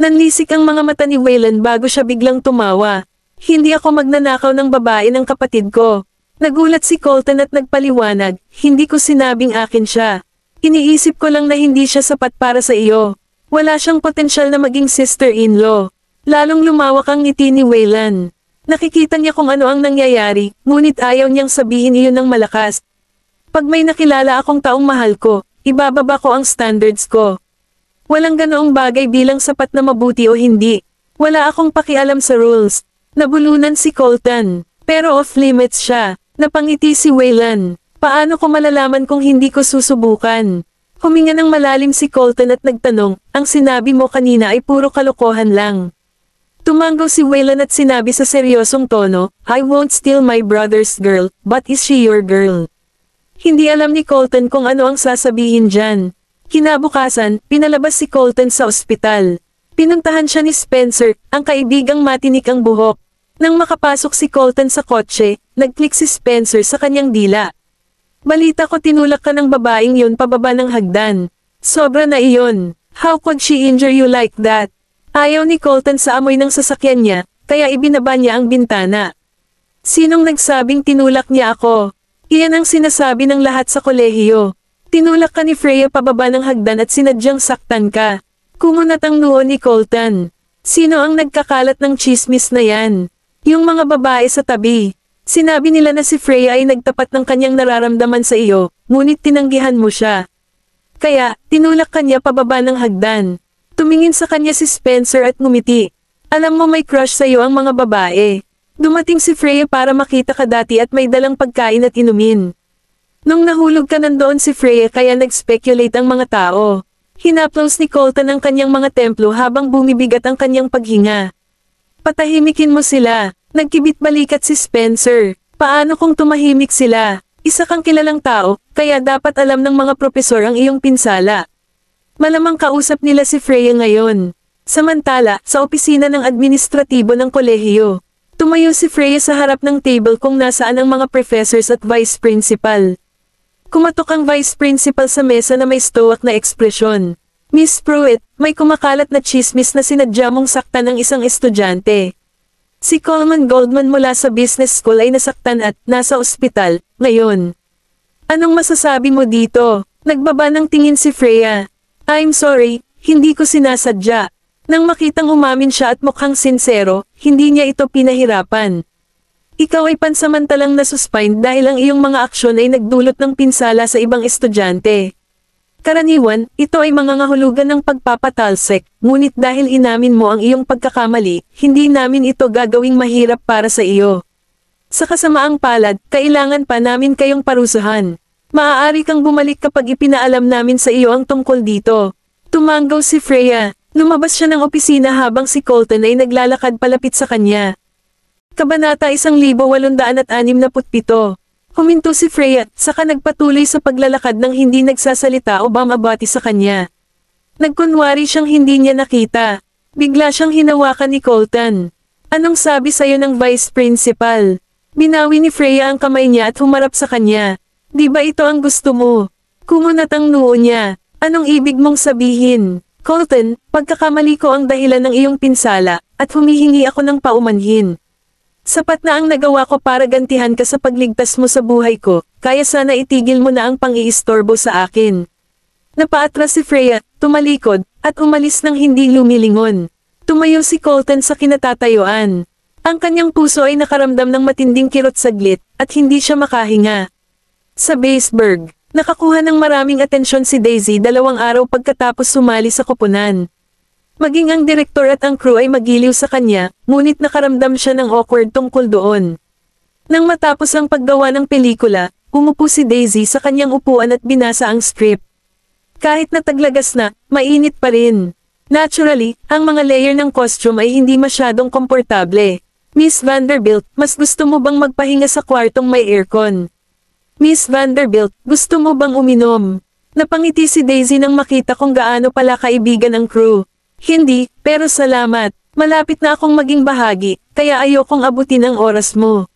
S1: Nanlisik ang mga mata ni Waylon bago siya biglang tumawa. Hindi ako magnanakaw ng babae ng kapatid ko. Nagulat si Colton at nagpaliwanag, hindi ko sinabing akin siya. Iniisip ko lang na hindi siya sapat para sa iyo. Wala siyang potensyal na maging sister-in-law. Lalong lumawak ang ngiti ni Waylon. Nakikita niya kung ano ang nangyayari, ngunit ayaw niyang sabihin iyon ng malakas. Pag may nakilala akong taong mahal ko, ibababa ko ang standards ko. Walang ganoong bagay bilang sapat na mabuti o hindi. Wala akong pakialam sa rules. Nabulunan si Colton, pero off-limits siya. Napangiti si Waylan. Paano ko malalaman kung hindi ko susubukan? Huminga ng malalim si Colton at nagtanong, ang sinabi mo kanina ay puro kalokohan lang. Tumanggo si Waylon at sinabi sa seryosong tono, I won't steal my brother's girl, but is she your girl? Hindi alam ni Colton kung ano ang sasabihin dyan. Kinabukasan, pinalabas si Colton sa ospital. Pinuntahan siya ni Spencer, ang kaibigang matinik ang buhok. Nang makapasok si Colton sa kotse, nag-click si Spencer sa kanyang dila. Balita ko tinulak ka ng babaeng yon pababa ng hagdan. Sobra na iyon. How could she injure you like that? Ayaw ni Colton sa amoy ng sasakyan niya, kaya ibinaba niya ang bintana. Sinong nagsabing tinulak niya ako? Iyan ang sinasabi ng lahat sa kolehiyo. Tinulak ka ni Freya pababa ng hagdan at sinadyang saktan ka. Kumunat ang noo ni Colton. Sino ang nagkakalat ng chismis na yan? Yung mga babae sa tabi. Sinabi nila na si Freya ay nagtapat ng kanyang nararamdaman sa iyo, ngunit tinanggihan mo siya. Kaya, tinulak kanya pababa ng hagdan. Tumingin sa kanya si Spencer at ngumiti. Alam mo may crush sa iyo ang mga babae. Dumating si Freya para makita ka dati at may dalang pagkain at inumin. Nung nahulog ka nandoon si Freya kaya nag-speculate ang mga tao. Hinaplos ni Colton ang kanyang mga templo habang bumibigat ang kanyang paghinga. Patahimikin mo sila. Nagkibit balikat si Spencer. Paano kung tumahimik sila? Isa kang kilalang tao, kaya dapat alam ng mga propesor ang iyong pinsala. Malamang kausap nila si Freya ngayon. Samantala, sa opisina ng administratibo ng kolehiyo, tumayo si Freya sa harap ng table kung nasaan ang mga professors at vice principal. Kumatok ang vice principal sa mesa na may stoic na ekspresyon. Miss Pruitt, may kumakalat na chismis na sinadya mong saktan ng isang estudyante. Si Coleman Goldman mula sa business school ay nasaktan at nasa ospital, ngayon. Anong masasabi mo dito? Nagbaba ng tingin si Freya, I'm sorry, hindi ko sinasadya. Nang makitang umamin siya at mukhang sinsero, hindi niya ito pinahirapan. Ikaw ay pansamantalang nasuspend dahil ang iyong mga aksyon ay nagdulot ng pinsala sa ibang estudyante. Karaniwan, ito ay mangangahulugan ng pagpapatalsik, ngunit dahil inamin mo ang iyong pagkakamali, hindi namin ito gagawing mahirap para sa iyo. Sa kasamaang palad, kailangan pa namin kayong parusahan. Maaari kang bumalik kapag ipinaalam namin sa iyo ang tungkol dito. Tumanggaw si Freya. Lumabas siya ng opisina habang si Colton ay naglalakad palapit sa kanya. Kabanata 1867 Huminto si Freya, saka nagpatuloy sa paglalakad ng hindi nagsasalita o bamabati sa kanya. Nagkunwari siyang hindi niya nakita. Bigla siyang hinawakan ni Colton. Anong sabi sa'yo ng vice principal? Binawi ni Freya ang kamay niya at humarap sa kanya. Di ba ito ang gusto mo? Kumunat ang noo niya. Anong ibig mong sabihin? Colton, pagkakamali ko ang dahilan ng iyong pinsala, at humihingi ako ng paumanhin. Sapat na ang nagawa ko para gantihan ka sa pagligtas mo sa buhay ko, kaya sana itigil mo na ang pang-iistorbo sa akin. Napaatras si Freya, tumalikod, at umalis ng hindi lumilingon. Tumayo si Colton sa kinatatayuan. Ang kanyang puso ay nakaramdam ng matinding kirot saglit, at hindi siya makahinga. Sa Baseberg, nakakuha ng maraming atensyon si Daisy dalawang araw pagkatapos sumali sa koponan. Maging ang direktor at ang crew ay magiliw sa kanya, ngunit nakaramdam siya ng awkward tungkol doon. Nang matapos ang paggawa ng pelikula, umupo si Daisy sa kanyang upuan at binasa ang script. Kahit nataglagas na, mainit pa rin. Naturally, ang mga layer ng costume ay hindi masyadong komportable. Miss Vanderbilt, mas gusto mo bang magpahinga sa kwartong may aircon? Miss Vanderbilt, gusto mo bang uminom? Napangiti si Daisy nang makita kung gaano pala kaibigan ang crew. Hindi, pero salamat. Malapit na akong maging bahagi, kaya ayokong abutin ang oras mo.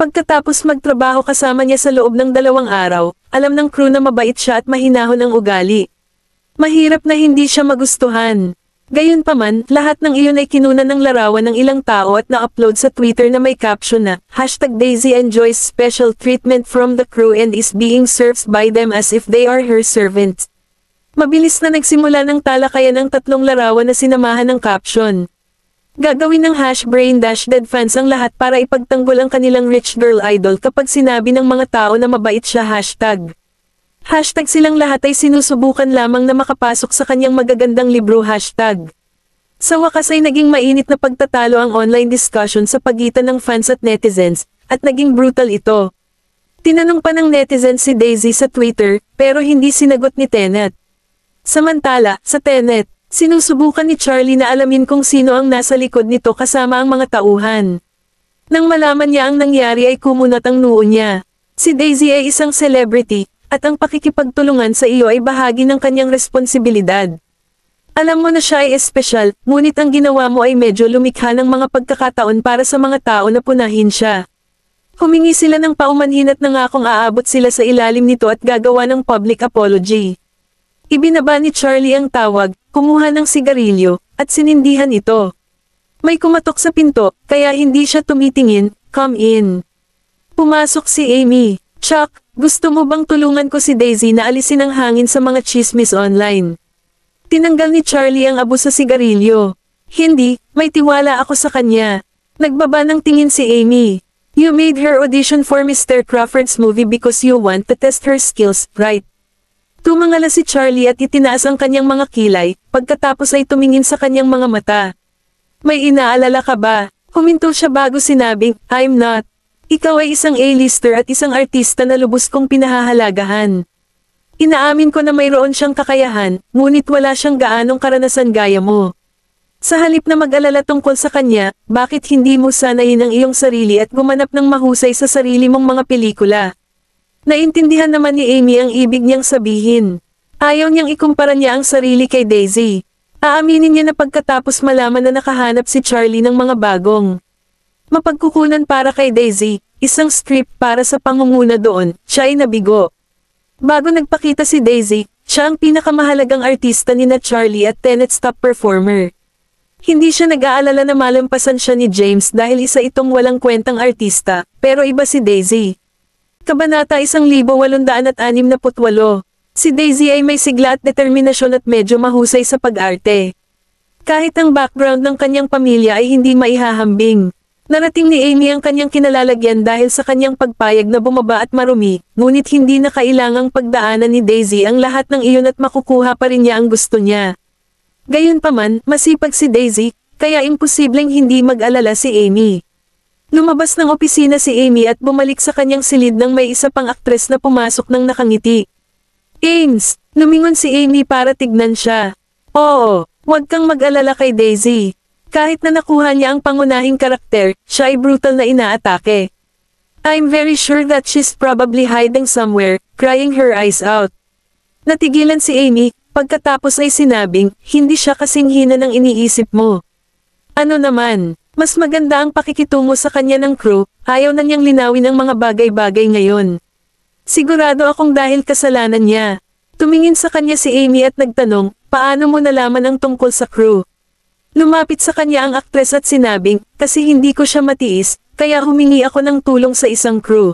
S1: Pagkatapos magtrabaho kasama niya sa loob ng dalawang araw, alam ng crew na mabait siya at mahinahon ang ugali. Mahirap na hindi siya magustuhan. Gayunpaman, lahat ng iyon ay kinuna ng larawan ng ilang tao at na-upload sa Twitter na may caption na, Hashtag Daisy enjoys special treatment from the crew and is being served by them as if they are her servants. Mabilis na nagsimula ng talakayan ang tatlong larawan na sinamahan ng caption. Gagawin ng hash brain dash dead fans ang lahat para ipagtanggol ang kanilang rich girl idol kapag sinabi ng mga tao na mabait siya hashtag. Hashtag silang lahat ay sinusubukan lamang na makapasok sa kanyang magagandang libro hashtag. Sa wakas ay naging mainit na pagtatalo ang online discussion sa pagitan ng fans at netizens, at naging brutal ito. Tinanong pa ng netizen si Daisy sa Twitter, pero hindi sinagot ni Tenet. Samantala, sa Tenet, sinusubukan ni Charlie na alamin kung sino ang nasa likod nito kasama ang mga tauhan. Nang malaman niya ang nangyari ay kumunat ang noo niya. Si Daisy ay isang celebrity, at ang pakikipagtulungan sa iyo ay bahagi ng kanyang responsibilidad. Alam mo na siya ay espesyal, ngunit ang ginawa mo ay medyo lumikha ng mga pagkakataon para sa mga tao na punahin siya. Humingi sila ng paumanhin at nangakong aabot sila sa ilalim nito at gagawa ng public apology. Ibinaba ni Charlie ang tawag, kumuha ng sigarilyo, at sinindihan ito. May kumatok sa pinto, kaya hindi siya tumitingin, come in. Pumasok si Amy. Chuck, gusto mo bang tulungan ko si Daisy na alisin ang hangin sa mga chismis online? Tinanggal ni Charlie ang abo sa sigarilyo. Hindi, may tiwala ako sa kanya. Nagbaba ng tingin si Amy. You made her audition for Mr. Crawford's movie because you want to test her skills, right? Tumangala si Charlie at itinaas ang kanyang mga kilay, pagkatapos ay tumingin sa kanyang mga mata. May inaalala ka ba? Huminto siya bago sinabing, I'm not. Ikaw ay isang A-lister at isang artista na lubos kong pinahahalagahan. Inaamin ko na mayroon siyang kakayahan, ngunit wala siyang gaanong karanasan gaya mo. Sa halip na mag-alala tungkol sa kanya, bakit hindi mo sanayin ang iyong sarili at gumanap ng mahusay sa sarili mong mga pelikula? Naintindihan naman ni Amy ang ibig niyang sabihin. Ayaw niyang ikumpara niya ang sarili kay Daisy. Aaminin niya na pagkatapos malaman na nakahanap si Charlie ng mga bagong Mapagkukunan para kay Daisy, isang strip para sa pangunguna doon, siya ay nabigo. Bago nagpakita si Daisy, siya ang pinakamahalagang artista ni na Charlie at Tenet's top performer. Hindi siya nag-aalala na malampasan siya ni James dahil isa itong walang kwentang artista, pero iba si Daisy. Kabanata 1868 Si Daisy ay may sigla at determinasyon at medyo mahusay sa pag-arte. Kahit ang background ng kanyang pamilya ay hindi maihahambing, Narating ni Amy ang kanyang kinalalagyan dahil sa kanyang pagpayag na bumaba at marumi, ngunit hindi na kailangang pagdaanan ni Daisy ang lahat ng iyon at makukuha pa rin niya ang gusto niya. Gayunpaman, masipag si Daisy, kaya imposibleng hindi mag-alala si Amy. Lumabas ng opisina si Amy at bumalik sa kanyang silid nang may isa pang aktres na pumasok ng nakangiti. Ames! Lumingon si Amy para tignan siya. Oo, huwag kang mag-alala kay Daisy. Kahit na nakuha niya ang pangunahing karakter, siya ay brutal na inaatake. I'm very sure that she's probably hiding somewhere, crying her eyes out. Natigilan si Amy, pagkatapos ay sinabing, hindi siya kasing hina ng iniisip mo. Ano naman, mas maganda ang pakikitungo sa kanya ng crew, ayaw na niyang linawin ang mga bagay-bagay ngayon. Sigurado akong dahil kasalanan niya. Tumingin sa kanya si Amy at nagtanong, paano mo nalaman ang tungkol sa crew? Lumapit sa kanya ang aktres at sinabing, kasi hindi ko siya matiis, kaya humingi ako ng tulong sa isang crew.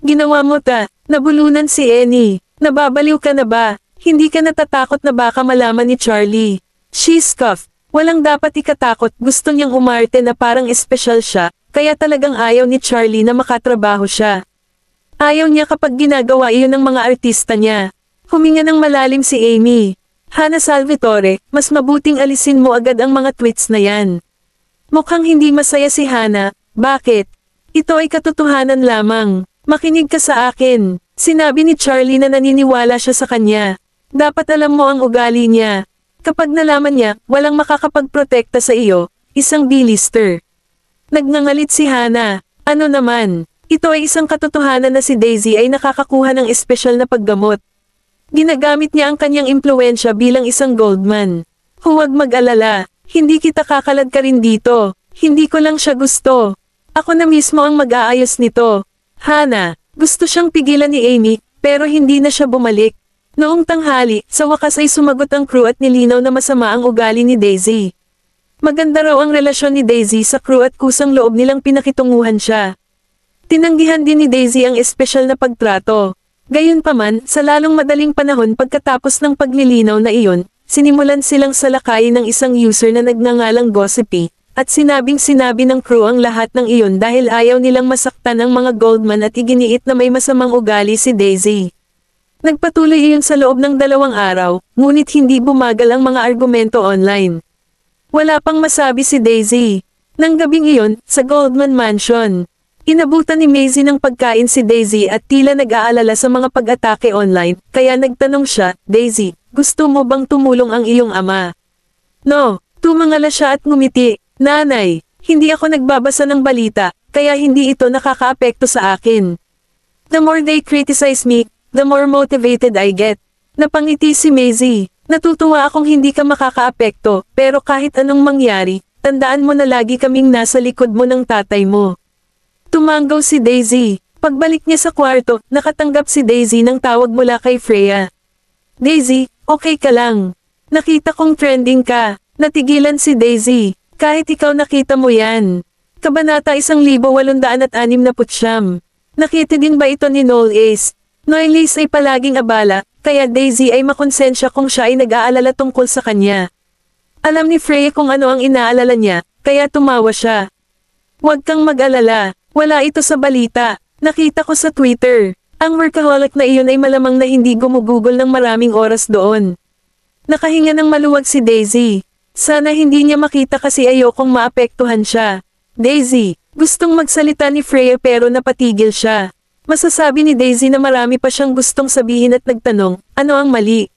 S1: Ginawa mo ta, nabulunan si Annie, nababaliw ka na ba, hindi ka natatakot na baka malaman ni Charlie. She cuff, walang dapat ikatakot, gusto niyang umarte na parang espesyal siya, kaya talagang ayaw ni Charlie na makatrabaho siya. Ayaw niya kapag ginagawa iyon ng mga artista niya. Huminga ng malalim si Amy. Hana Salvatore, mas mabuting alisin mo agad ang mga tweets na yan. Mukhang hindi masaya si Hana, bakit? Ito ay katotohanan lamang. Makinig ka sa akin. Sinabi ni Charlie na naniniwala siya sa kanya. Dapat alam mo ang ugali niya. Kapag nalaman niya, walang makakapagprotekta sa iyo, isang D-lister. Nagnangalit si Hana. Ano naman? Ito ay isang katotohanan na si Daisy ay nakakakuha ng espesyal na paggamot. Ginagamit niya ang kanyang impluensya bilang isang Goldman. Huwag mag-alala, hindi kita kakalad ka rin dito, hindi ko lang siya gusto. Ako na mismo ang mag-aayos nito. Hana, gusto siyang pigilan ni Amy, pero hindi na siya bumalik. Noong tanghali, sa wakas ay sumagot ang crew at nilinaw na masama ang ugali ni Daisy. Maganda raw ang relasyon ni Daisy sa crew at kusang loob nilang pinakitunguhan siya. Tinanggihan din ni Daisy ang espesyal na pagtrato. Gayunpaman, sa lalong madaling panahon pagkatapos ng paglilinaw na iyon, sinimulan silang salakayin ng isang user na nagnangalang Gossipy, e, at sinabing sinabi ng crew ang lahat ng iyon dahil ayaw nilang masaktan ang mga Goldman at iginiit na may masamang ugali si Daisy. Nagpatuloy iyon sa loob ng dalawang araw, ngunit hindi bumagal ang mga argumento online. Wala pang masabi si Daisy. Nang gabing iyon, sa Goldman Mansion. Inabutan ni Maisie ng pagkain si Daisy at tila nag-aalala sa mga pag-atake online, kaya nagtanong siya, Daisy, gusto mo bang tumulong ang iyong ama? No, tumangala siya at ngumiti, Nanay, hindi ako nagbabasa ng balita, kaya hindi ito nakakaapekto sa akin. The more they criticize me, the more motivated I get. Napangiti si Maisie, natutuwa akong hindi ka makakaapekto, pero kahit anong mangyari, tandaan mo na lagi kaming nasa likod mo ng tatay mo. Tumanggaw si Daisy. Pagbalik niya sa kwarto, nakatanggap si Daisy ng tawag mula kay Freya. Daisy, okay ka lang. Nakita kong trending ka. Natigilan si Daisy. Kahit ikaw nakita mo yan. Kabanata 1869. Nakita din ba ito ni Noel Ace? Noel Ace ay palaging abala, kaya Daisy ay makonsensya kung siya ay nag-aalala tungkol sa kanya. Alam ni Freya kung ano ang inaalala niya, kaya tumawa siya. Huwag kang mag-alala, wala ito sa balita. Nakita ko sa Twitter. Ang workaholic na iyon ay malamang na hindi gumugugol ng maraming oras doon. Nakahinga ng maluwag si Daisy. Sana hindi niya makita kasi ayokong maapektuhan siya. Daisy, gustong magsalita ni Freya pero napatigil siya. Masasabi ni Daisy na marami pa siyang gustong sabihin at nagtanong, ano ang mali?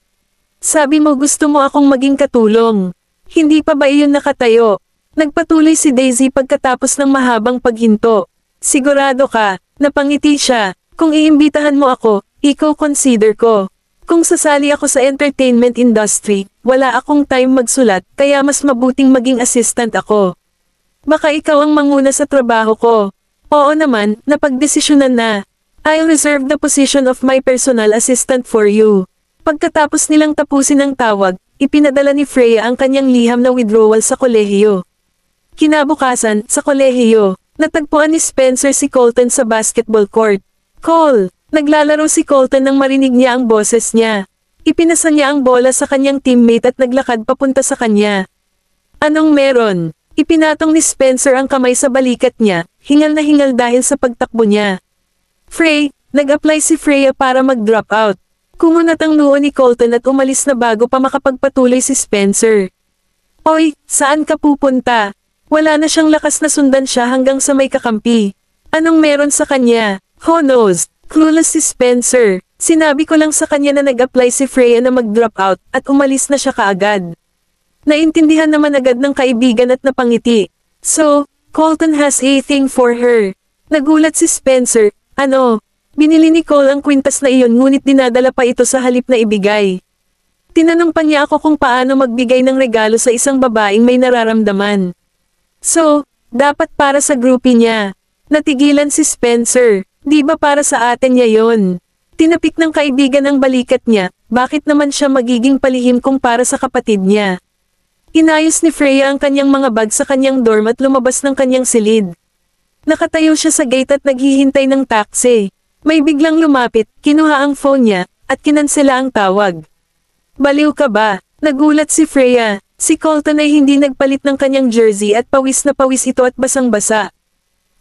S1: Sabi mo gusto mo akong maging katulong. Hindi pa ba iyon nakatayo? Nagpatuloy si Daisy pagkatapos ng mahabang paghinto. Sigurado ka, napangiti siya, kung iimbitahan mo ako, iko-consider ko. Kung sasali ako sa entertainment industry, wala akong time magsulat, kaya mas mabuting maging assistant ako. Baka ikaw ang manguna sa trabaho ko. Oo naman, napagdesisyonan na. I'll reserve the position of my personal assistant for you. Pagkatapos nilang tapusin ang tawag, ipinadala ni Freya ang kanyang liham na withdrawal sa kolehiyo. Kinabukasan, sa kolehiyo, Natagpuan ni Spencer si Colton sa basketball court. Call! Naglalaro si Colton nang marinig niya ang boses niya. Ipinasa niya ang bola sa kanyang teammate at naglakad papunta sa kanya. Anong meron? Ipinatong ni Spencer ang kamay sa balikat niya, hingal na hingal dahil sa pagtakbo niya. Frey, nag-apply si Freya para mag-drop out. Kumunat ang noo ni Colton at umalis na bago pa makapagpatuloy si Spencer. Oy, saan ka pupunta? Wala na siyang lakas na sundan siya hanggang sa may kakampi. Anong meron sa kanya? Who knows? Clueless si Spencer. Sinabi ko lang sa kanya na nag-apply si Freya na mag-drop out at umalis na siya kaagad. Naintindihan naman agad ng kaibigan at napangiti. So, Colton has a thing for her. Nagulat si Spencer. Ano? Binili ni Cole ang kwintas na iyon ngunit dinadala pa ito sa halip na ibigay. Tinanong pa niya ako kung paano magbigay ng regalo sa isang babaeng may nararamdaman. So, dapat para sa groupie niya. Natigilan si Spencer, di ba para sa atin niya yon? Tinapik ng kaibigan ang balikat niya, bakit naman siya magiging palihim kung para sa kapatid niya? Inayos ni Freya ang kanyang mga bag sa kanyang dorm at lumabas ng kanyang silid. Nakatayo siya sa gate at naghihintay ng taxi. May biglang lumapit, kinuha ang phone niya, at kinansela ang tawag. Baliw ka ba? Nagulat si Freya, Si Colton ay hindi nagpalit ng kanyang jersey at pawis na pawis ito at basang-basa.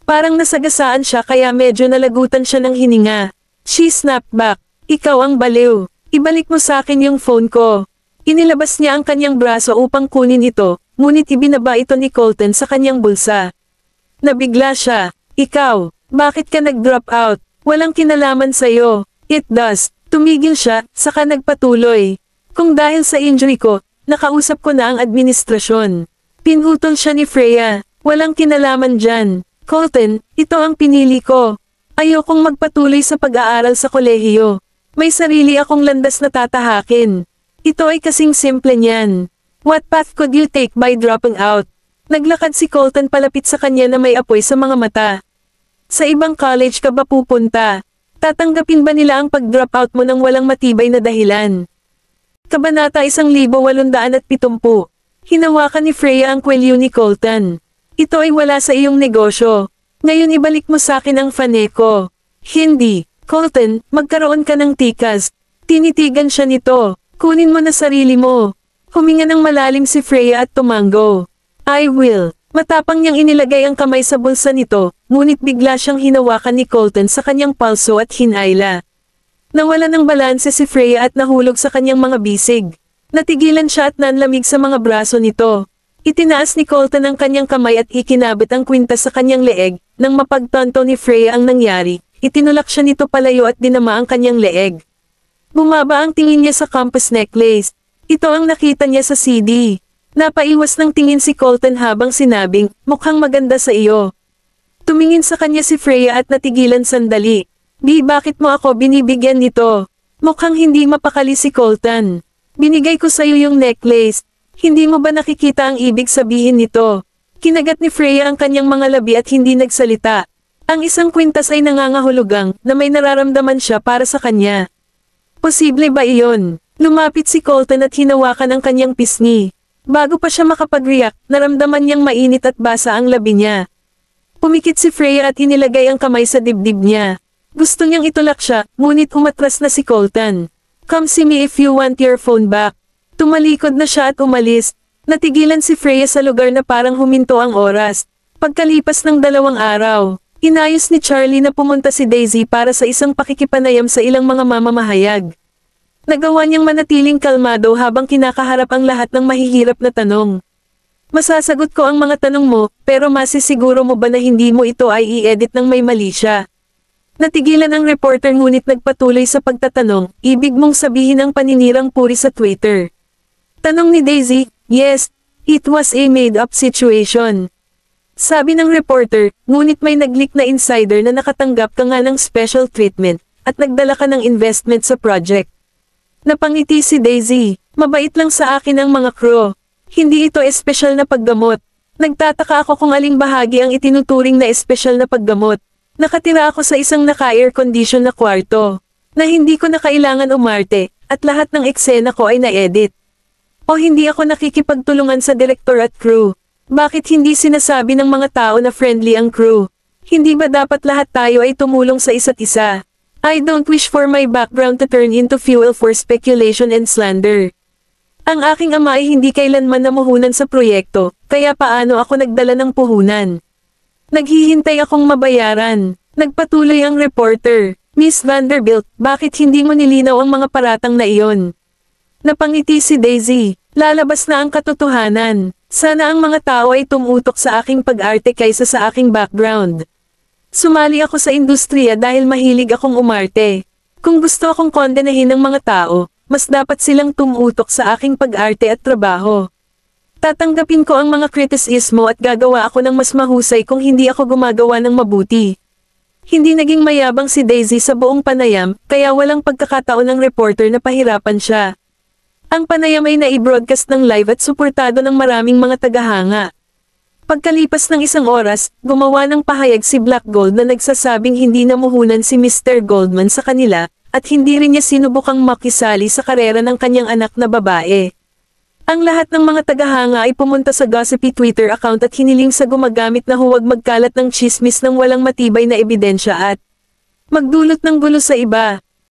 S1: Parang nasagasaan siya kaya medyo nalagutan siya ng hininga. She snapped back, ikaw ang baliw. Ibalik mo sa akin yung phone ko. Inilabas niya ang kanyang braso upang kunin ito, ngunit ibinaba ito ni Colton sa kanyang bulsa. Nabigla siya, ikaw, bakit ka nag-drop out? Walang kinalaman sa'yo. It does. Tumigil siya, saka nagpatuloy. Kung dahil sa injury ko, nakausap ko na ang administrasyon. Pinutol siya ni Freya, walang kinalaman dyan. Colton, ito ang pinili ko. Ayokong magpatuloy sa pag-aaral sa kolehiyo. May sarili akong landas na tatahakin. Ito ay kasing simple niyan. What path could you take by dropping out? Naglakad si Colton palapit sa kanya na may apoy sa mga mata. Sa ibang college ka ba pupunta? Tatanggapin ba nila ang pag-drop out mo ng walang matibay na dahilan? Kabanata 1870. Hinawakan ni Freya ang kwelyo ni Colton. Ito ay wala sa iyong negosyo. Ngayon ibalik mo sa akin ang faneko. Hindi, Colton, magkaroon ka ng tikas. Tinitigan siya nito. Kunin mo na sarili mo. Huminga ng malalim si Freya at tumango. I will. Matapang niyang inilagay ang kamay sa bulsa nito, ngunit bigla siyang hinawakan ni Colton sa kanyang palso at hinayla. Nawala ng balanse si Freya at nahulog sa kanyang mga bisig. Natigilan siya at nanlamig sa mga braso nito. Itinaas ni Colton ang kanyang kamay at ikinabit ang kwintas sa kanyang leeg, nang mapagtanto ni Freya ang nangyari, itinulak siya nito palayo at dinama ang kanyang leeg. Bumaba ang tingin niya sa campus necklace. Ito ang nakita niya sa CD. Napaiwas ng tingin si Colton habang sinabing, mukhang maganda sa iyo. Tumingin sa kanya si Freya at natigilan sandali. Di bakit mo ako binibigyan nito? Mukhang hindi mapakali si Colton. Binigay ko sa'yo yung necklace. Hindi mo ba nakikita ang ibig sabihin nito? Kinagat ni Freya ang kanyang mga labi at hindi nagsalita. Ang isang kwintas ay nangangahulugang na may nararamdaman siya para sa kanya. Posible ba iyon? Lumapit si Colton at hinawakan ang kanyang pisngi. Bago pa siya makapag-react, naramdaman niyang mainit at basa ang labi niya. Pumikit si Freya at inilagay ang kamay sa dibdib niya. Gusto niyang itulak siya, ngunit umatras na si Colton. Come see me if you want your phone back. Tumalikod na siya at umalis. Natigilan si Freya sa lugar na parang huminto ang oras. Pagkalipas ng dalawang araw, inayos ni Charlie na pumunta si Daisy para sa isang pakikipanayam sa ilang mga mamamahayag. Nagawa niyang manatiling kalmado habang kinakaharap ang lahat ng mahihirap na tanong. Masasagot ko ang mga tanong mo, pero masisiguro mo ba na hindi mo ito ay i-edit ng may mali siya? Natigilan ang reporter ngunit nagpatuloy sa pagtatanong, ibig mong sabihin ang paninirang puri sa Twitter. Tanong ni Daisy, yes, it was a made-up situation. Sabi ng reporter, ngunit may nag naglik na insider na nakatanggap ka nga ng special treatment, at nagdala ka ng investment sa project. Napangiti si Daisy, mabait lang sa akin ang mga crew. Hindi ito espesyal na paggamot. Nagtataka ako kung aling bahagi ang itinuturing na espesyal na paggamot. Nakatira ako sa isang naka-air condition na kwarto, na hindi ko na kailangan umarte, at lahat ng eksena ko ay na-edit. O hindi ako nakikipagtulungan sa director at crew. Bakit hindi sinasabi ng mga tao na friendly ang crew? Hindi ba dapat lahat tayo ay tumulong sa isa't isa? I don't wish for my background to turn into fuel for speculation and slander. Ang aking ama ay hindi kailanman namuhunan sa proyekto, kaya paano ako nagdala ng puhunan? Naghihintay akong mabayaran. Nagpatuloy ang reporter. Miss Vanderbilt, bakit hindi mo nilinaw ang mga paratang na iyon? Napangiti si Daisy. Lalabas na ang katotohanan. Sana ang mga tao ay tumutok sa aking pag-arte kaysa sa aking background. Sumali ako sa industriya dahil mahilig akong umarte. Kung gusto akong kondenahin ng mga tao, mas dapat silang tumutok sa aking pag-arte at trabaho. Tatanggapin ko ang mga kritisismo at gagawa ako ng mas mahusay kung hindi ako gumagawa ng mabuti. Hindi naging mayabang si Daisy sa buong panayam, kaya walang pagkakataon ng reporter na pahirapan siya. Ang panayam ay nai-broadcast ng live at suportado ng maraming mga tagahanga. Pagkalipas ng isang oras, gumawa ng pahayag si Black Gold na nagsasabing hindi namuhunan si Mr. Goldman sa kanila, at hindi rin niya sinubukang makisali sa karera ng kanyang anak na babae. Ang lahat ng mga tagahanga ay pumunta sa gossipy Twitter account at hiniling sa gumagamit na huwag magkalat ng chismis ng walang matibay na ebidensya at magdulot ng gulo sa iba.